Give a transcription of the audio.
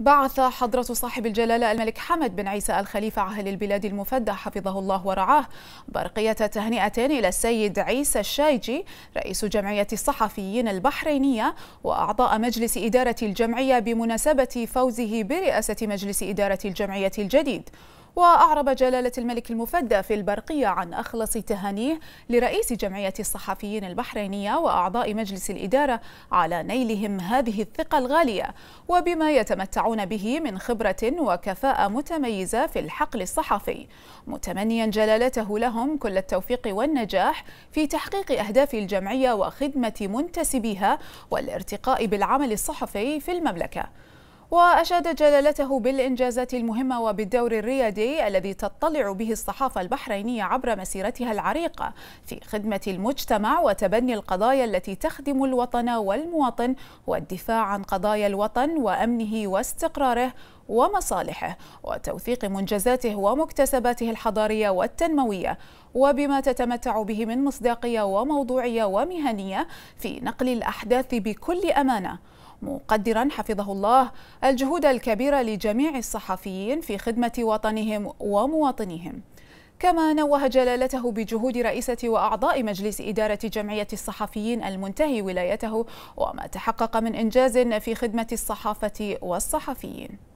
بعث حضرة صاحب الجلالة الملك حمد بن عيسى الخليفة عهل البلاد المفدى حفظه الله ورعاه برقية تهنئة إلى السيد عيسى الشايجي رئيس جمعية الصحفيين البحرينية وأعضاء مجلس إدارة الجمعية بمناسبة فوزه برئاسة مجلس إدارة الجمعية الجديد وأعرب جلالة الملك المفدى في البرقية عن أخلص تهانيه لرئيس جمعية الصحفيين البحرينية وأعضاء مجلس الإدارة على نيلهم هذه الثقة الغالية وبما يتمتعون به من خبرة وكفاءة متميزة في الحقل الصحفي متمنيا جلالته لهم كل التوفيق والنجاح في تحقيق أهداف الجمعية وخدمة منتسبيها والارتقاء بالعمل الصحفي في المملكة وأشاد جلالته بالإنجازات المهمة وبالدور الريادي الذي تطلع به الصحافة البحرينية عبر مسيرتها العريقة في خدمة المجتمع وتبني القضايا التي تخدم الوطن والمواطن والدفاع عن قضايا الوطن وأمنه واستقراره ومصالحه وتوثيق منجزاته ومكتسباته الحضارية والتنموية وبما تتمتع به من مصداقية وموضوعية ومهنية في نقل الأحداث بكل أمانة مقدرا حفظه الله الجهود الكبيرة لجميع الصحفيين في خدمة وطنهم ومواطنيهم كما نوه جلالته بجهود رئيسة وأعضاء مجلس إدارة جمعية الصحفيين المنتهي ولايته وما تحقق من إنجاز في خدمة الصحافة والصحفيين